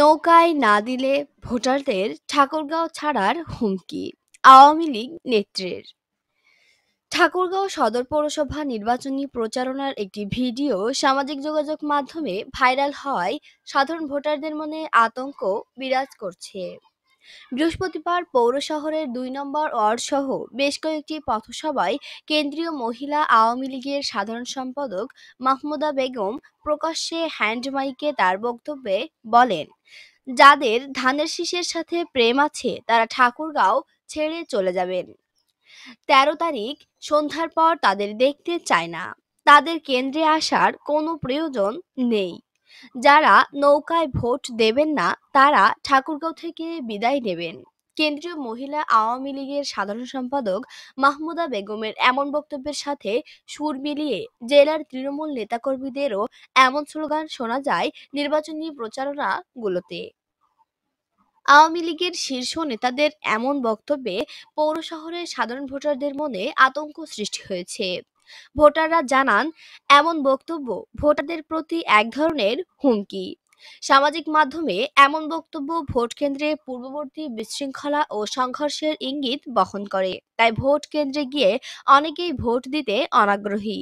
নৌকায় না দিলে ভোটারদের ঠাকুরগাঁও ছাড়ার হুমকি আওয়ামী লীগ নেত্রের ঠাকুরগাঁও সদর পৌরসভা নির্বাচনী প্রচারণার একটি ভিডিও সামাজিক যোগাযোগ মাধ্যমে ভাইরাল হওয়ায় সাধারণ ভোটারদের মনে আতঙ্ক বিরাজ করছে বৃহস্পতিবার পৌর শহরের দুই নম্বর ওয়ার্ড সহ বেশ কয়েকটি পথসভায় কেন্দ্রীয় মহিলা আওয়ামী লীগের সাধারণ সম্পাদক মাহমুদা বেগম প্রকাশ্যে হ্যান্ডমাইকে তার বক্তব্যে বলেন যাদের ধানের শীষের সাথে প্রেম আছে তারা ঠাকুরগাঁও ছেড়ে চলে যাবেন তেরো তারিখ সন্ধ্যার পর তাদের দেখতে চায় না তাদের কেন্দ্রে আসার কোনো প্রয়োজন নেই যারা নৌকায় ভোট দেবেন না তারা ঠাকুরগাঁও থেকে বিদায় নেবেন কেন্দ্রীয় মহিলা আওয়ামী লীগের সাধারণ সম্পাদক মাহমুদা বেগমের এমন বক্তব্যের সাথে সুর মিলিয়ে জেলার তৃণমূল নেতাকর্মীদেরও এমন স্লোগান শোনা যায় নির্বাচনী প্রচারণাগুলোতে আওয়ামী লীগের শীর্ষ নেতাদের এমন বক্তব্যে পৌর শহরের সাধারণ ভোটারদের মনে আতঙ্ক সৃষ্টি হয়েছে ভোটাররা জানান এমন বক্তব্য ভোটারদের প্রতি এক ধরনের হুমকি সামাজিক মাধ্যমে এমন বক্তব্য ভোট কেন্দ্রে পূর্ববর্তী বিশৃঙ্খলা ও সংঘর্ষের ইঙ্গিত বহন করে তাই ভোট কেন্দ্রে গিয়ে অনেকেই ভোট দিতে অনাগ্রহী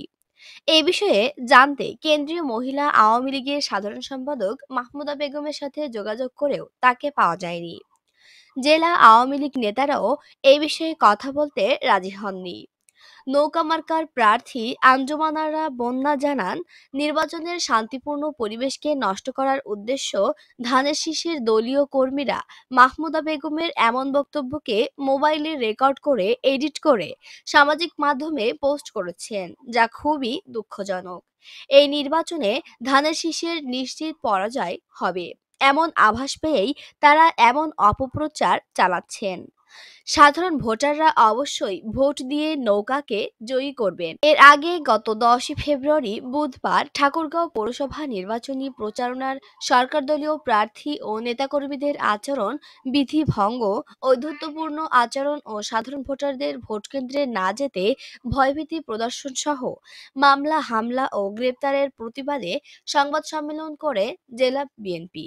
এই বিষয়ে জানতে কেন্দ্রীয় মহিলা আওয়ামী লীগের সাধারণ সম্পাদক মাহমুদা বেগমের সাথে যোগাযোগ করেও তাকে পাওয়া যায়নি জেলা আওয়ামী লীগ নেতারাও এ বিষয়ে কথা বলতে রাজি হননি নৌকামার্কার প্রার্থী আঞ্জুমানারা বন্যা জানান নির্বাচনের শান্তিপূর্ণ পরিবেশকে নষ্ট করার উদ্দেশ্য ধানের শীষের দলীয় কর্মীরা মাহমুদা বেগমের এমন বক্তব্যকে মোবাইলে রেকর্ড করে এডিট করে সামাজিক মাধ্যমে পোস্ট করেছেন যা খুবই দুঃখজনক এই নির্বাচনে ধানের শীষের নিশ্চিত পরাজয় হবে এমন আভাস পেয়েই তারা এমন অপপ্রচার চালাচ্ছেন সাধারণ ভোটাররা অবশ্যই ভোট দিয়ে নৌকাকে জয়ী করবেন এর আগে গত দশই ফেব্রুয়ারি বুধবার ঠাকুরগাঁও পৌরসভা নির্বাচনী প্রচারণার সরকার দলীয় প্রার্থী ও নেতাকর্মীদের আচরণ বিধি ভঙ্গ ঔদ্ধত্যপূর্ণ আচরণ ও সাধারণ ভোটারদের ভোট কেন্দ্রে না যেতে ভয়ভীতি প্রদর্শন সহ মামলা হামলা ও গ্রেপ্তারের প্রতিবাদে সংবাদ সম্মেলন করে জেলা বিএনপি